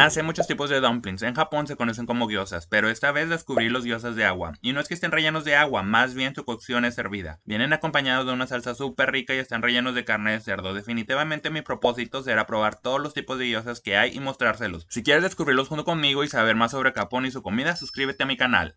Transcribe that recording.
Hace muchos tipos de dumplings. En Japón se conocen como gyozas, pero esta vez descubrí los gyozas de agua. Y no es que estén rellenos de agua, más bien su cocción es servida. Vienen acompañados de una salsa súper rica y están rellenos de carne de cerdo. Definitivamente mi propósito será probar todos los tipos de gyozas que hay y mostrárselos. Si quieres descubrirlos junto conmigo y saber más sobre Japón y su comida, suscríbete a mi canal.